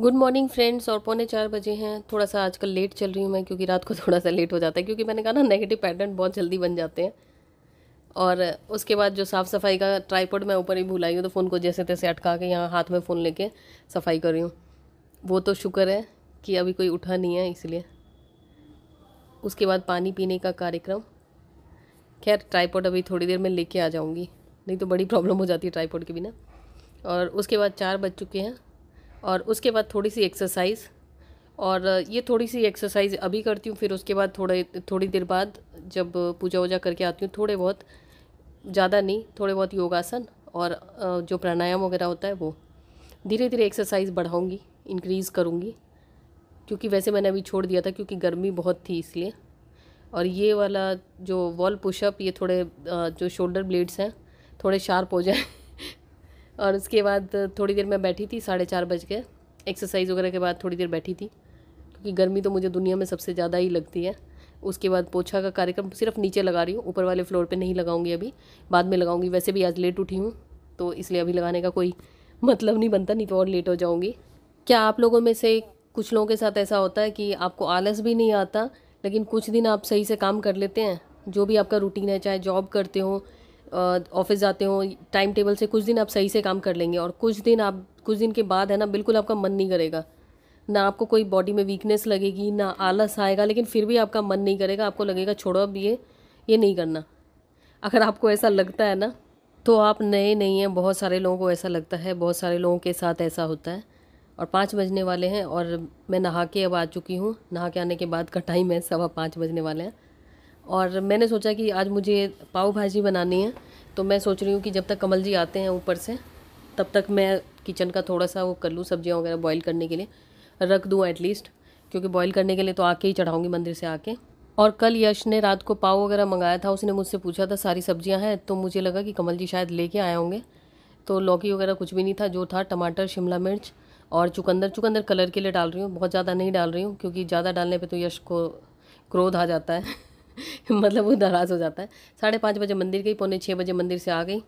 good morning friends और पौने चार बजे हैं थोड़ा सा आजकल लेट चल रही हूँ मैं क्योंकि रात को थोड़ा सा लेट हो जाता है क्योंकि मैंने कहा ना नेगेटिव पैटर्न बहुत जल्दी बन जाते हैं और उसके बाद जो साफ़ सफाई का ट्राईपोड मैं ऊपर ही भुलाई हूँ तो फ़ोन को जैसे तैसे अटका के यहाँ हाथ में फ़ोन लेके सफाई कर रही हूँ वो तो शुक्र है कि अभी कोई उठा नहीं है इसलिए उसके बाद पानी पीने का कार्यक्रम खैर ट्राईपोड अभी थोड़ी देर में लेके आ जाऊँगी नहीं तो बड़ी प्रॉब्लम हो जाती है ट्राईपोड के बिना और उसके बाद चार बज चुके हैं और उसके बाद थोड़ी सी एक्सरसाइज और ये थोड़ी सी एक्सरसाइज अभी करती हूँ फिर उसके बाद थोड़े थोड़ी देर बाद जब पूजा वूजा करके आती हूँ थोड़े बहुत ज़्यादा नहीं थोड़े बहुत योगासन और जो प्राणायाम वगैरह होता है वो धीरे धीरे एक्सरसाइज बढ़ाऊँगी इंक्रीज़ करूँगी क्योंकि वैसे मैंने अभी छोड़ दिया था क्योंकि गर्मी बहुत थी इसलिए और ये वाला जो वॉल पुशअप ये थोड़े जो शोल्डर ब्लेड्स हैं थोड़े शार्प हो जाए और उसके बाद थोड़ी देर मैं बैठी थी साढ़े चार बज के एक्सरसाइज वगैरह के बाद थोड़ी देर बैठी थी क्योंकि गर्मी तो मुझे दुनिया में सबसे ज़्यादा ही लगती है उसके बाद पोछा का कार्यक्रम सिर्फ नीचे लगा रही हूँ ऊपर वाले फ्लोर पर नहीं लगाऊंगी अभी बाद में लगाऊंगी वैसे भी आज लेट उठी हूँ तो इसलिए अभी लगाने का कोई मतलब नहीं बनता नहीं तो और लेट हो जाऊँगी क्या आप लोगों में से कुछ लोगों के साथ ऐसा होता है कि आपको आलस भी नहीं आता लेकिन कुछ दिन आप सही से काम कर लेते हैं जो भी आपका रूटीन है चाहे जॉब करते हो ऑफिस जाते हो टाइम टेबल से कुछ दिन आप सही से काम कर लेंगे और कुछ दिन आप कुछ दिन के बाद है ना बिल्कुल आपका मन नहीं करेगा ना आपको कोई बॉडी में वीकनेस लगेगी ना आलस आएगा लेकिन फिर भी आपका मन नहीं करेगा आपको लगेगा छोड़ो अब ये ये नहीं करना अगर आपको ऐसा लगता है ना तो आप नए नहीं हैं बहुत सारे लोगों को ऐसा लगता है बहुत सारे लोगों के साथ ऐसा होता है और पाँच बजने वाले हैं और मैं नहा के अब आ चुकी हूँ नहा के आने के बाद का टाइम है सवा पाँच बजने वाले हैं और मैंने सोचा कि आज मुझे पाव भाजी बनानी है तो मैं सोच रही हूँ कि जब तक कमल जी आते हैं ऊपर से तब तक मैं किचन का थोड़ा सा वो कर लूँ सब्जियाँ वगैरह बॉईल करने के लिए रख दूँ एटलीस्ट क्योंकि बॉईल करने के लिए तो आके ही चढ़ाऊँगी मंदिर से आके और कल यश ने रात को पाव वगैरह मंगाया था उसने मुझसे पूछा था सारी सब्ज़ियाँ हैं तो मुझे लगा कि कमल जी शायद लेके आए होंगे तो लौकी वगैरह कुछ भी नहीं था जो था टमाटर शिमला मिर्च और चुकंदर चुकंदर कलर के लिए डाल रही हूँ बहुत ज़्यादा नहीं डाल रही हूँ क्योंकि ज़्यादा डालने पर तो यश को क्रोध आ जाता है मतलब वो नाराज़ हो जाता है साढ़े पाँच बजे मंदिर गई पौने छः बजे मंदिर से आ गई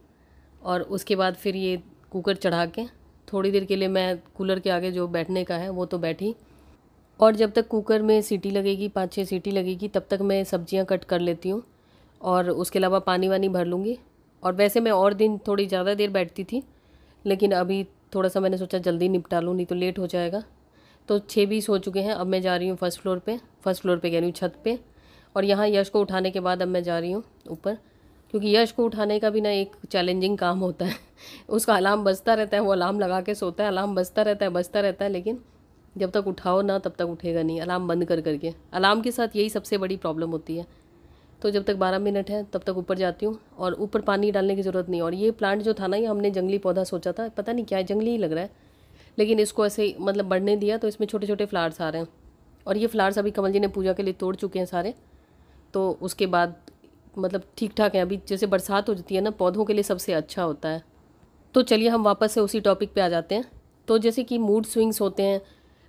और उसके बाद फिर ये कुकर चढ़ा के थोड़ी देर के लिए मैं कूलर के आगे जो बैठने का है वो तो बैठी और जब तक कुकर में सीटी लगेगी पाँच छः सीटी लगेगी तब तक मैं सब्ज़ियाँ कट कर लेती हूँ और उसके अलावा पानी वानी भर लूँगी और वैसे मैं और दिन थोड़ी ज़्यादा देर बैठती थी लेकिन अभी थोड़ा सा मैंने सोचा जल्दी निपटा लूँ नहीं तो लेट हो जाएगा तो छः बीस हो चुके हैं अब मैं जा रही हूँ फर्स्ट फ्लोर पर फर्स्ट फ्लोर पर कह रही हूँ छत पर और यहाँ यश को उठाने के बाद अब मैं जा रही हूँ ऊपर क्योंकि यश को उठाने का भी ना एक चैलेंजिंग काम होता है उसका अलार्म बजता रहता है वो अलार्म लगा के सोता है अलार्म बजता रहता है बजता रहता है लेकिन जब तक उठाओ ना तब तक उठेगा नहीं अलार्म बंद कर करके अलार्म के साथ यही सबसे बड़ी प्रॉब्लम होती है तो जब तक बारह मिनट है तब तक ऊपर जाती हूँ और ऊपर पानी डालने की ज़रूरत नहीं और ये प्लांट जो था ना ये हमने जंगली पौधा सोचा था पता नहीं क्या है जंगली ही लग रहा है लेकिन इसको ऐसे मतलब बढ़ने दिया तो इसमें छोटे छोटे फ्लावर्स आ रहे हैं और ये फ्लावर्स अभी कमल जी ने पूजा के लिए तोड़ चुके हैं सारे तो उसके बाद मतलब ठीक ठाक है अभी जैसे बरसात हो जाती है ना पौधों के लिए सबसे अच्छा होता है तो चलिए हम वापस से उसी टॉपिक पे आ जाते हैं तो जैसे कि मूड स्विंग्स होते हैं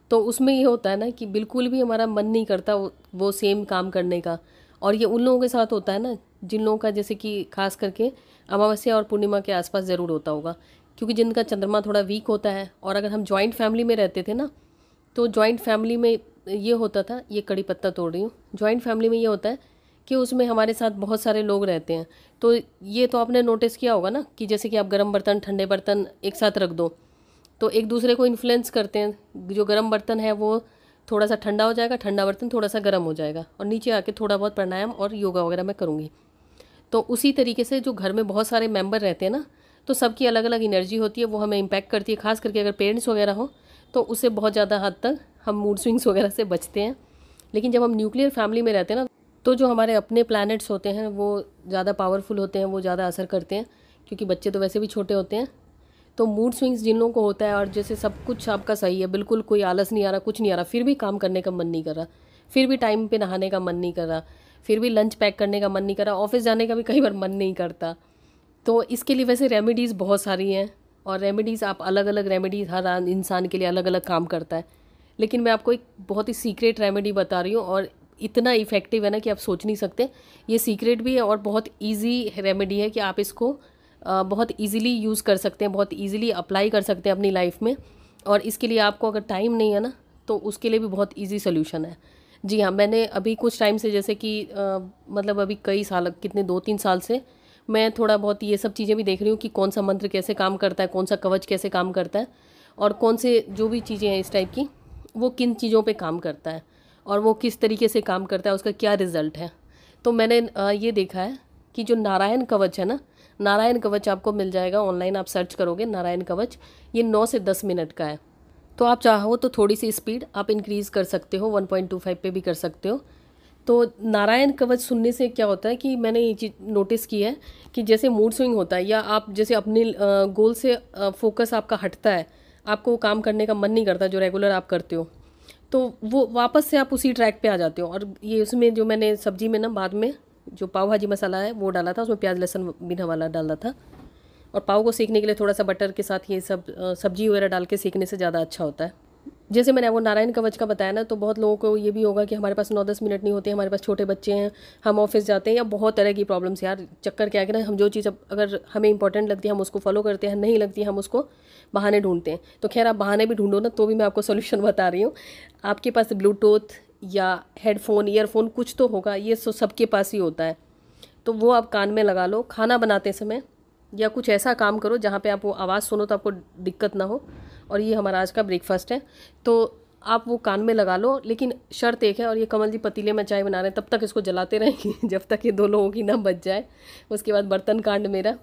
तो उसमें ये होता है ना कि बिल्कुल भी हमारा मन नहीं करता वो, वो सेम काम करने का और ये उन लोगों के साथ होता है ना जिन लोगों का जैसे कि खास करके अमावस्या और पूर्णिमा के आसपास ज़रूर होता होगा क्योंकि जिनका चंद्रमा थोड़ा वीक होता है और अगर हम जॉइंट फैमिली में रहते थे ना तो जॉइंट फैमिली में ये होता था ये कड़ी पत्ता तोड़ रही हूँ जॉइंट फैमिली में ये होता है कि उसमें हमारे साथ बहुत सारे लोग रहते हैं तो ये तो आपने नोटिस किया होगा ना कि जैसे कि आप गर्म बर्तन ठंडे बर्तन एक साथ रख दो तो एक दूसरे को इन्फ्लुएंस करते हैं जो गर्म बर्तन है वो थोड़ा सा ठंडा हो जाएगा ठंडा बर्तन थोड़ा सा गर्म हो जाएगा और नीचे आके थोड़ा बहुत प्राणायाम और योगा वगैरह मैं करूँगी तो उसी तरीके से जो घर में बहुत सारे मेम्बर रहते हैं ना तो सबकी अलग अलग एनर्जी होती है वो हमें इम्पैक्ट करती है खास करके अगर पेरेंट्स वगैरह हो तो उससे बहुत ज़्यादा हद तक हम मूड स्विंग्स वगैरह से बचते हैं लेकिन जब हम न्यूक्लियर फैमिली में रहते हैं ना तो जो हमारे अपने प्लैनेट्स होते हैं वो ज़्यादा पावरफुल होते हैं वो ज़्यादा असर करते हैं क्योंकि बच्चे तो वैसे भी छोटे होते हैं तो मूड स्विंग्स जिन लोगों को होता है और जैसे सब कुछ आपका सही है बिल्कुल कोई आलस नहीं आ रहा कुछ नहीं आ रहा फिर भी काम करने का मन नहीं कर रहा फिर भी टाइम पे नहाने का मन नहीं कर रहा फिर भी लंच पैक करने का मन नहीं कर रहा ऑफिस जाने का भी कई बार मन नहीं करता तो इसके लिए वैसे रेमेडीज़ बहुत सारी हैं और रेमेडीज़ आप अलग अलग रेमेडीज़ हर इंसान के लिए अलग अलग काम करता है लेकिन मैं आपको एक बहुत ही सीक्रेट रेमेडी बता रही हूँ और इतना इफ़ेक्टिव है ना कि आप सोच नहीं सकते ये सीक्रेट भी है और बहुत ईजी रेमेडी है कि आप इसको बहुत ईजिली यूज़ कर सकते हैं बहुत ईजिली अप्लाई कर सकते हैं अपनी लाइफ में और इसके लिए आपको अगर टाइम नहीं है ना तो उसके लिए भी बहुत ईजी सोल्यूशन है जी हाँ मैंने अभी कुछ टाइम से जैसे कि आ, मतलब अभी कई साल कितने दो तीन साल से मैं थोड़ा बहुत ये सब चीज़ें भी देख रही हूँ कि कौन सा मंत्र कैसे काम करता है कौन सा कवच कैसे काम करता है और कौन से जो भी चीज़ें हैं इस टाइप की वो किन चीज़ों पे काम करता है और वो किस तरीके से काम करता है उसका क्या रिज़ल्ट है तो मैंने ये देखा है कि जो नारायण कवच है ना नारायण कवच आपको मिल जाएगा ऑनलाइन आप सर्च करोगे नारायण कवच ये नौ से दस मिनट का है तो आप चाहो तो थोड़ी सी स्पीड आप इंक्रीज़ कर सकते हो वन पॉइंट टू फाइव पर भी कर सकते हो तो नारायण कवच सुनने से क्या होता है कि मैंने ये चीज़ नोटिस की है कि जैसे मूड स्विंग होता है या आप जैसे अपने गोल से फोकस आपका हटता है आपको काम करने का मन नहीं करता जो रेगुलर आप करते हो तो वो वापस से आप उसी ट्रैक पे आ जाते हो और ये उसमें जो मैंने सब्जी में ना बाद में जो पाव भाजी मसाला है वो डाला था उसमें प्याज लहसुन बिना वाला डाला था और पाव को सीखने के लिए थोड़ा सा बटर के साथ ये सब सब्जी वगैरह डाल के सीखने से ज़्यादा अच्छा होता है जैसे मैंने वो नारायण कवच का बताया ना तो बहुत लोगों को ये भी होगा कि हमारे पास नौ दस मिनट नहीं होते हमारे पास छोटे बच्चे हैं हम ऑफिस जाते हैं या बहुत तरह की प्रॉब्लम्स यार चक्कर क्या है ना हम जो चीज़ अगर हमें इंपॉर्टेंट लगती है हम उसको फॉलो करते हैं नहीं लगती है, हम उसको बहाने ढूंढते हैं तो खैर आप बहाने भी ढूंढो ना तो भी मैं आपको सोल्यूशन बता रही हूँ आपके पास ब्लूटूथ या हेडफोन ईयरफोन कुछ तो होगा ये सो सबके पास ही होता है तो वो आप कान में लगा लो खाना बनाते समय या कुछ ऐसा काम करो जहाँ पे आप वो आवाज़ सुनो तो आपको दिक्कत ना हो और ये हमारा आज का ब्रेकफास्ट है तो आप वो कान में लगा लो लेकिन शर्त एक है और ये कमल जी पतीले में चाय बना रहे हैं तब तक इसको जलाते रहेंगे जब तक ये दो लोगों की ना बच जाए उसके बाद बर्तन कांड मेरा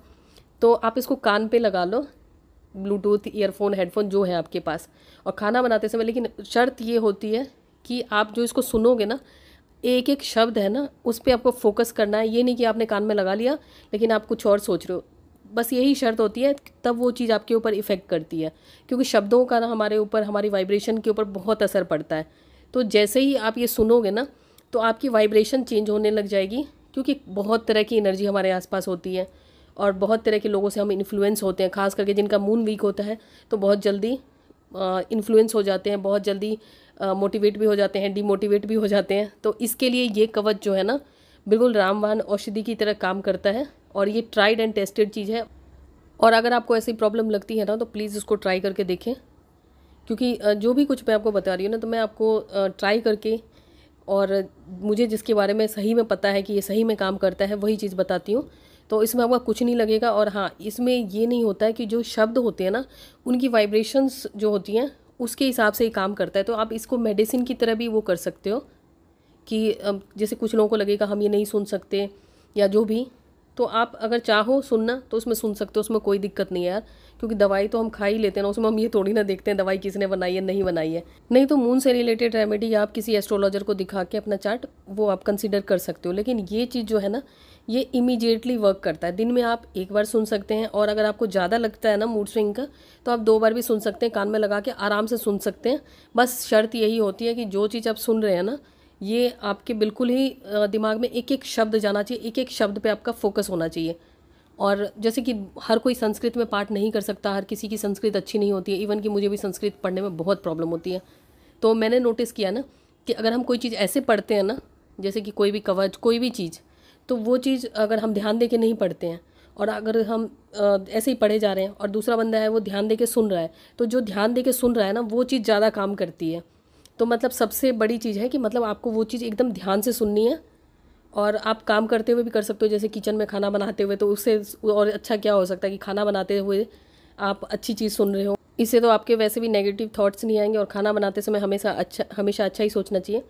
तो आप इसको कान पे लगा लो ब्लूटूथ ईयरफोन हेडफोन जो है आपके पास और खाना बनाते समय लेकिन शर्त ये होती है कि आप जो इसको सुनोगे ना एक एक शब्द है ना उस पर आपको फोकस करना है ये नहीं कि आपने कान में लगा लिया लेकिन आप कुछ और सोच रहे हो बस यही शर्त होती है तब वो चीज़ आपके ऊपर इफ़ेक्ट करती है क्योंकि शब्दों का ना हमारे ऊपर हमारी वाइब्रेशन के ऊपर बहुत असर पड़ता है तो जैसे ही आप ये सुनोगे ना तो आपकी वाइब्रेशन चेंज होने लग जाएगी क्योंकि बहुत तरह की एनर्जी हमारे आसपास होती है और बहुत तरह के लोगों से हम इन्फ्लुएंस होते हैं खास करके जिनका मून वीक होता है तो बहुत जल्दी इन्फ्लुएंस हो जाते हैं बहुत जल्दी मोटिवेट भी हो जाते हैं डीमोटिवेट भी हो जाते हैं तो इसके लिए ये कवच जो है ना बिल्कुल रामवान औषधि की तरह काम करता है और ये ट्राइड एंड टेस्टेड चीज़ है और अगर आपको ऐसी प्रॉब्लम लगती है ना तो प्लीज़ इसको ट्राई करके देखें क्योंकि जो भी कुछ मैं आपको बता रही हूँ ना तो मैं आपको ट्राई करके और मुझे जिसके बारे में सही में पता है कि ये सही में काम करता है वही चीज़ बताती हूँ तो इसमें आपका कुछ नहीं लगेगा और हाँ इसमें ये नहीं होता है कि जो शब्द होते हैं ना उनकी वाइब्रेशंस जो होती हैं उसके हिसाब से ये काम करता है तो आप इसको मेडिसिन की तरह भी वो कर सकते हो कि जैसे कुछ लोगों को लगेगा हम ये नहीं सुन सकते या जो भी तो आप अगर चाहो सुनना तो उसमें सुन सकते हो उसमें कोई दिक्कत नहीं है यार क्योंकि दवाई तो हम खा ही लेते हैं ना उसमें हम ये थोड़ी ना देखते हैं दवाई किसने बनाई है नहीं बनाई है नहीं तो मून से रिलेटेड रेमेडी आप किसी एस्ट्रोलॉजर को दिखा के अपना चार्ट वो आप कंसिडर कर सकते हो लेकिन ये चीज़ जो है ना ये इमीजिएटली वर्क करता है दिन में आप एक बार सुन सकते हैं और अगर आपको ज़्यादा लगता है ना मूड स्विंग का तो आप दो बार भी सुन सकते हैं कान में लगा के आराम से सुन सकते हैं बस शर्त यही होती है कि जो चीज़ आप सुन रहे हैं ना ये आपके बिल्कुल ही दिमाग में एक एक शब्द जाना चाहिए एक एक शब्द पे आपका फोकस होना चाहिए और जैसे कि हर कोई संस्कृत में पाठ नहीं कर सकता हर किसी की संस्कृत अच्छी नहीं होती है इवन कि मुझे भी संस्कृत पढ़ने में बहुत प्रॉब्लम होती है तो मैंने नोटिस किया ना कि अगर हम कोई चीज़ ऐसे पढ़ते हैं ना जैसे कि कोई भी कवच कोई भी चीज़ तो वो चीज़ अगर हम ध्यान दे के नहीं पढ़ते हैं और अगर हम ऐसे ही पढ़े जा रहे हैं और दूसरा बंदा है वो ध्यान दे के सुन रहा है तो जो ध्यान दे के सुन रहा है ना वो चीज़ ज़्यादा काम करती है तो मतलब सबसे बड़ी चीज़ है कि मतलब आपको वो चीज़ एकदम ध्यान से सुननी है और आप काम करते हुए भी कर सकते हो जैसे किचन में खाना बनाते हुए तो उससे और अच्छा क्या हो सकता है कि खाना बनाते हुए आप अच्छी चीज़ सुन रहे हो इससे तो आपके वैसे भी नेगेटिव थॉट्स नहीं आएंगे और खाना बनाते समय हमेशा अच्छा हमेशा अच्छा ही सोचना चाहिए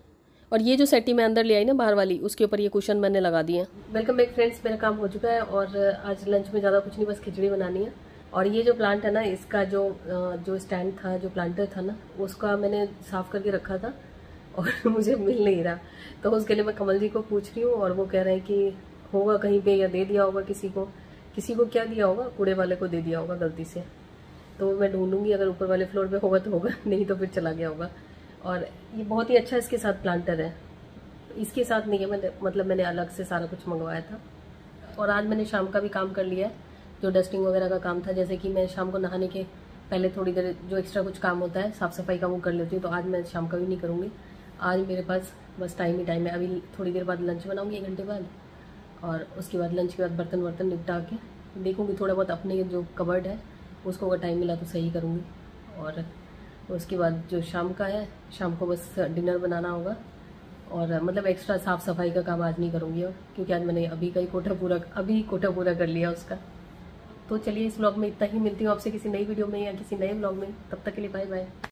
और ये जो सेटी मैं अंदर ले आई ना बाहर वाली उसके ऊपर ये क्वेश्चन मैंने लगा दिए वेलकम बैक फ्रेंड्स मेरा काम हो चुका है और आज लंच में ज़्यादा कुछ नहीं बस खिचड़ी बनानी है और ये जो प्लांट है ना इसका जो जो स्टैंड था जो प्लांटर था ना उसका मैंने साफ करके रखा था और मुझे मिल नहीं रहा तो उसके लिए मैं कमल जी को पूछ रही हूँ और वो कह रहे हैं कि होगा कहीं पे या दे दिया होगा किसी को किसी को क्या दिया होगा कूड़े वाले को दे दिया होगा गलती से तो मैं ढूंढूंगी अगर ऊपर वाले फ्लोर पे होगा तो होगा नहीं तो फिर चला गया होगा और ये बहुत ही अच्छा इसके साथ प्लांटर है इसके साथ नहीं है मैंने मतलब मैंने अलग से सारा कुछ मंगवाया था और आज मैंने शाम का भी काम कर लिया है जो डस्टिंग वगैरह का काम था जैसे कि मैं शाम को नहाने के पहले थोड़ी देर जो एक्स्ट्रा कुछ काम होता है साफ़ सफाई का वो कर लेती हूँ तो आज मैं शाम का भी नहीं करूँगी आज मेरे पास बस टाइम ही टाइम है अभी थोड़ी देर बाद लंच बनाऊँगी एक घंटे बाद और उसके बाद लंच के बाद बर्तन वर्तन निपटा के देखूँगी थोड़ा बहुत अपने जो कवर्ड है उसको अगर टाइम मिला तो सही करूँगी और उसके बाद जो शाम का है शाम को बस डिनर बनाना होगा और मतलब एक्स्ट्रा साफ़ सफाई का काम आज नहीं करूँगी और क्योंकि आज मैंने अभी का ही कोठा पूरा अभी कोठा पूरा कर लिया उसका तो चलिए इस ब्लॉग में इतना ही मिलती हूँ आपसे किसी नई वीडियो में या किसी नए ब्लॉग में तब तक के लिए बाय बाय